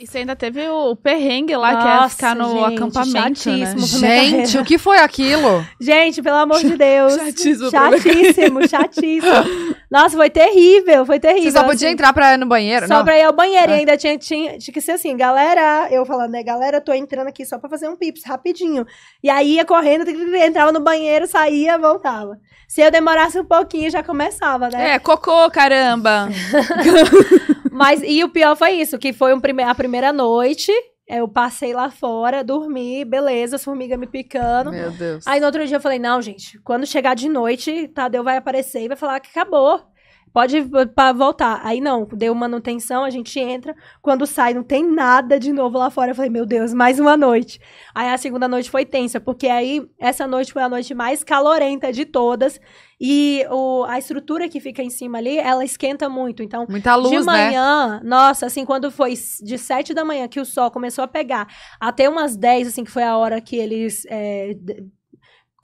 E você ainda teve o perrengue lá, Nossa, que é ficar no gente, acampamento, né? Gente, o que foi aquilo? Gente, pelo amor de Deus. Chatíssimo. Chatíssimo, chatíssimo. Nossa, foi terrível, foi terrível. Você só podia assim, entrar pra ir no banheiro, Só não. pra ir ao banheiro. Ah. E ainda tinha, tinha, tinha que ser assim, galera, eu falando, né, galera, tô entrando aqui só pra fazer um pips, rapidinho. E aí ia correndo, entrava no banheiro, saía, voltava. Se eu demorasse um pouquinho, já começava, né? É, cocô, caramba. Mas, e o pior foi isso, que foi um prime a primeira noite, eu passei lá fora, dormi, beleza, as formigas me picando. Meu Deus. Aí no outro dia eu falei, não, gente, quando chegar de noite, Tadeu vai aparecer e vai falar que acabou pode voltar. Aí não, deu manutenção, a gente entra. Quando sai, não tem nada de novo lá fora. Eu falei, meu Deus, mais uma noite. Aí a segunda noite foi tensa, porque aí essa noite foi a noite mais calorenta de todas. E o, a estrutura que fica em cima ali, ela esquenta muito. Então, Muita luz, de né? manhã, né? nossa, assim, quando foi de sete da manhã que o sol começou a pegar, até umas dez assim, que foi a hora que eles é,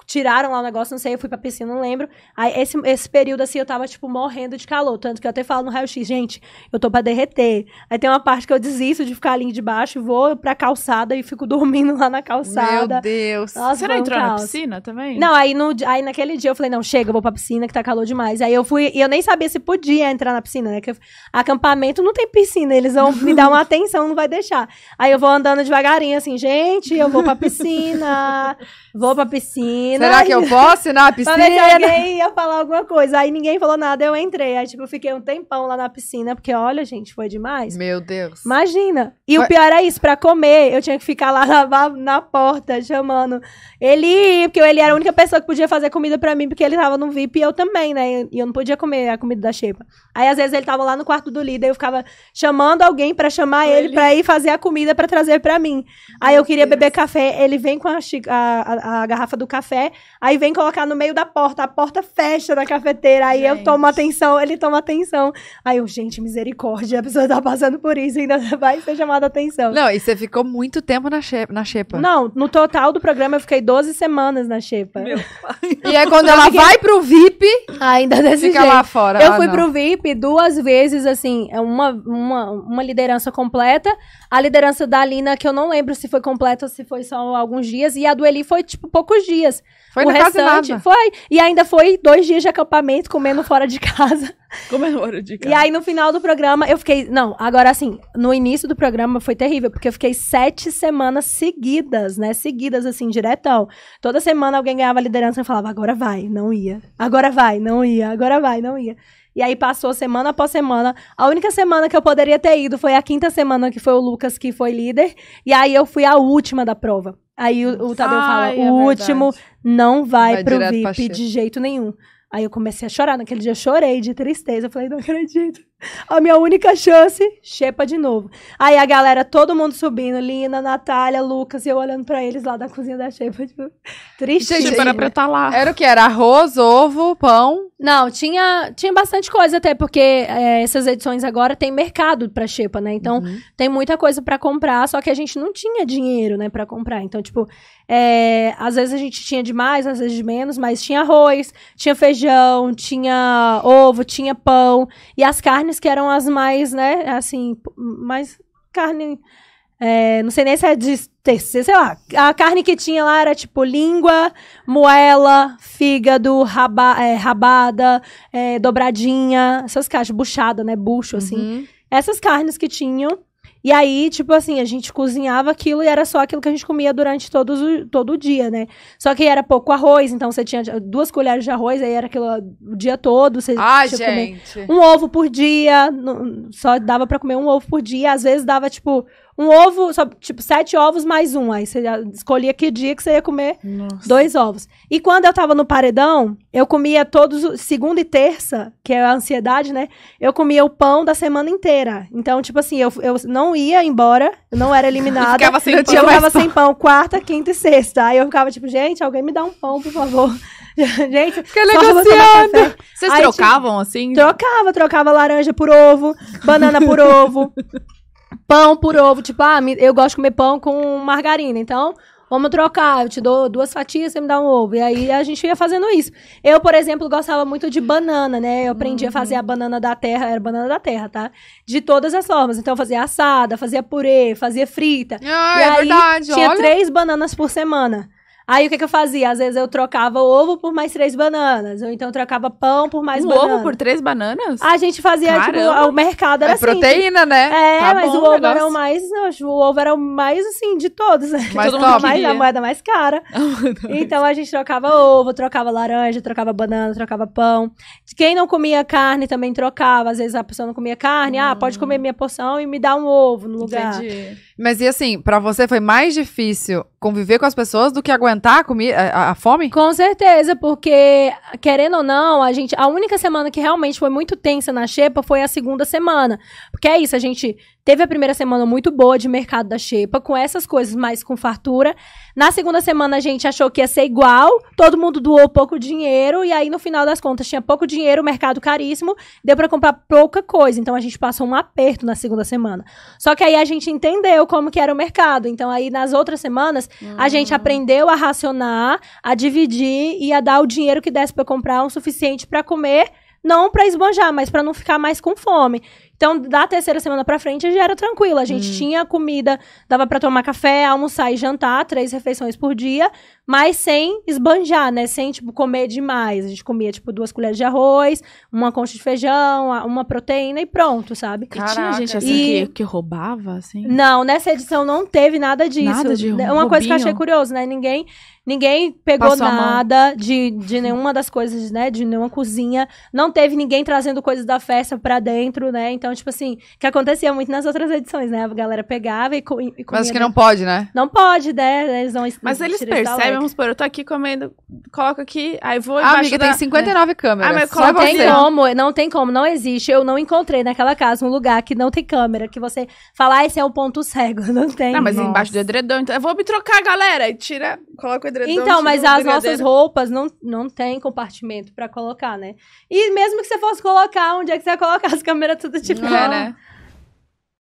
tiraram lá o negócio, não sei, eu fui pra piscina, não lembro. Aí esse, esse período, assim, eu tava, tipo, morrendo de calor. Tanto que eu até falo no raio-x, gente, eu tô pra derreter. Aí tem uma parte que eu desisto de ficar ali debaixo, vou pra calçada e fico dormindo lá na calçada. Meu Deus. Nossa, Você não entrou na piscina também? Não, aí, no, aí naquele dia eu falei, não, chega, eu vou pra piscina que tá calor demais. Aí eu fui, e eu nem sabia se podia entrar na piscina, né? Porque acampamento não tem piscina, eles vão me dar uma atenção, não vai deixar. Aí eu vou andando devagarinho, assim, gente, eu vou pra piscina, vou pra piscina piscina. Será aí... que eu posso ir na piscina? pra alguém ia falar alguma coisa. Aí ninguém falou nada, eu entrei. Aí, tipo, eu fiquei um tempão lá na piscina, porque olha, gente, foi demais. Meu Deus. Imagina. E foi... o pior é isso, pra comer, eu tinha que ficar lá na, na porta, chamando ele, porque ele era a única pessoa que podia fazer comida pra mim, porque ele tava no VIP e eu também, né? E eu não podia comer a comida da Xepa. Aí, às vezes, ele tava lá no quarto do líder, eu ficava chamando alguém pra chamar ele, ele pra ir fazer a comida pra trazer pra mim. Meu aí eu queria Deus. beber café, ele vem com a, a, a, a garrafa do café Aí vem colocar no meio da porta, a porta fecha da cafeteira, aí gente. eu tomo atenção, ele toma atenção. Aí eu, gente, misericórdia, a pessoa tá passando por isso, ainda vai ser chamada atenção. Não, e você ficou muito tempo na, xepa, na xepa. Não, no total do programa eu fiquei 12 semanas na xepa. Meu pai. E aí quando ela fiquei... vai pro VIP, ainda desse fica jeito. lá fora. Eu ah, fui não. pro VIP duas vezes, assim, é uma, uma, uma liderança completa, a liderança da Alina, que eu não lembro se foi completa ou se foi só alguns dias, e a do Eli foi, tipo, poucos dias. Foi o restante nada. foi. E ainda foi dois dias de acampamento comendo fora de casa. Comendo fora de casa. E aí, no final do programa, eu fiquei. Não, agora assim, no início do programa foi terrível, porque eu fiquei sete semanas seguidas, né? Seguidas, assim, diretão. Toda semana alguém ganhava liderança e falava, agora vai, não ia. Agora vai, não ia, agora vai, não ia. E aí passou semana após semana. A única semana que eu poderia ter ido foi a quinta semana, que foi o Lucas que foi líder. E aí eu fui a última da prova. Aí o, o Tadeu Ai, fala: é o é último não vai, vai pro VIP de jeito nenhum. Aí eu comecei a chorar. Naquele dia eu chorei de tristeza. Eu falei: não acredito. A minha única chance, chepa de novo. Aí a galera, todo mundo subindo, Lina, Natália, Lucas, e eu olhando pra eles lá da cozinha da chepa, tipo, triste. Gente, era pra estar tá lá. Era o que? Era arroz, ovo, pão? Não, tinha, tinha bastante coisa até, porque é, essas edições agora tem mercado pra chepa, né? Então, uhum. tem muita coisa pra comprar, só que a gente não tinha dinheiro, né, pra comprar. Então, tipo, é, às vezes a gente tinha de mais, às vezes de menos, mas tinha arroz, tinha feijão, tinha ovo, tinha pão, e as carnes carnes que eram as mais, né, assim, mais carne. É, não sei nem se é de terceiro, sei lá. A carne que tinha lá era tipo língua, moela, fígado, raba, é, rabada, é, dobradinha, essas caixas, buchada, né? Bucho, assim. Uhum. Essas carnes que tinham e aí, tipo assim, a gente cozinhava aquilo e era só aquilo que a gente comia durante todos o, todo o dia, né? Só que era pouco arroz, então você tinha duas colheres de arroz, aí era aquilo o dia todo. Você Ai, tinha gente. Comer um ovo por dia, só dava para comer um ovo por dia. Às vezes dava, tipo, um ovo, só, tipo, sete ovos mais um. Aí você escolhia que dia que você ia comer Nossa. dois ovos. E quando eu tava no paredão, eu comia todos, segunda e terça, que é a ansiedade, né? Eu comia o pão da semana inteira. Então, tipo assim, eu, eu não ia embora, eu não era eliminada. ficava sem eu pão. Eu ficava sem pão quarta, quinta e sexta. Aí eu ficava tipo, gente, alguém me dá um pão, por favor. gente, que negociando. Vocês Aí, tipo, trocavam assim? Trocava, trocava laranja por ovo, banana por ovo. pão por ovo. Tipo, ah, eu gosto de comer pão com margarina. Então, vamos trocar, eu te dou duas fatias, você me dá um ovo. E aí a gente ia fazendo isso. Eu, por exemplo, gostava muito de banana, né? Eu aprendi uhum. a fazer a banana da terra, era banana da terra, tá? De todas as formas. Então eu fazia assada, fazia purê, fazia frita. Ah, e é aí, verdade, Tinha olha. três bananas por semana. Aí o que, que eu fazia? Às vezes eu trocava ovo por mais três bananas, ou então eu trocava pão por mais um bananas. ovo por três bananas? A gente fazia, tipo, Caramba. tipo, o mercado era é assim. proteína, né? É, tá mas bom, o ovo era o mais, o ovo era o mais, assim, de todos, né? Mas Todo mundo mais, a moeda mais cara. então a gente trocava ovo, trocava laranja, trocava banana, trocava pão. Quem não comia carne também trocava, às vezes a pessoa não comia carne, hum. ah, pode comer hum. minha porção e me dá um ovo no lugar. Entendi. Mas e assim, para você foi mais difícil conviver com as pessoas do que aguentar a, comida, a, a, fome? Com certeza, porque querendo ou não, a gente a única semana que realmente foi muito tensa na Xepa foi a segunda semana. Porque é isso, a gente teve a primeira semana muito boa de mercado da Xepa com essas coisas mais com fartura. Na segunda semana a gente achou que ia ser igual, todo mundo doou pouco dinheiro e aí no final das contas tinha pouco dinheiro, mercado caríssimo, deu para comprar pouca coisa. Então a gente passou um aperto na segunda semana. Só que aí a gente entendeu como que era o mercado. Então aí nas outras semanas uhum. a gente hum. aprendeu a racionar, a dividir e a dar o dinheiro que desse para comprar um suficiente para comer não para esbanjar, mas para não ficar mais com fome. Então, da terceira semana pra frente, já era tranquilo. A gente hum. tinha comida, dava para tomar café, almoçar e jantar, três refeições por dia, mas sem esbanjar, né? Sem, tipo, comer demais. A gente comia, tipo, duas colheres de arroz, uma concha de feijão, uma proteína e pronto, sabe? Caraca. E tinha gente assim e... que, que, roubava, assim? Não, nessa edição não teve nada disso. Nada de roubinho. Né, uma coisa que eu achei curioso, né? Ninguém Ninguém pegou Passou nada de, de nenhuma das coisas, né? De nenhuma cozinha. Não teve ninguém trazendo coisas da festa pra dentro, né? Então, tipo assim, que acontecia muito nas outras edições, né? A galera pegava e, co e comia. Mas que não pode, né? Não pode, né? Eles vão Mas eles percebem, vamos supor, eu tô aqui comendo, coloco aqui, aí vou ah, embaixo ah, amiga, da... tem 59 é. câmeras. Ah, mas Só não tem como, não tem como, não existe. Eu não encontrei naquela casa um lugar que não tem câmera, que você fala, ah, esse é o ponto cego, não tem. Não, mas Nossa. embaixo do edredom, então eu vou me trocar, galera, e tira, coloca o edredom. Então, mas as brigadeiro. nossas roupas não, não tem compartimento pra colocar, né? E mesmo que você fosse colocar, onde é que você ia colocar as câmeras tudo, tipo, 对。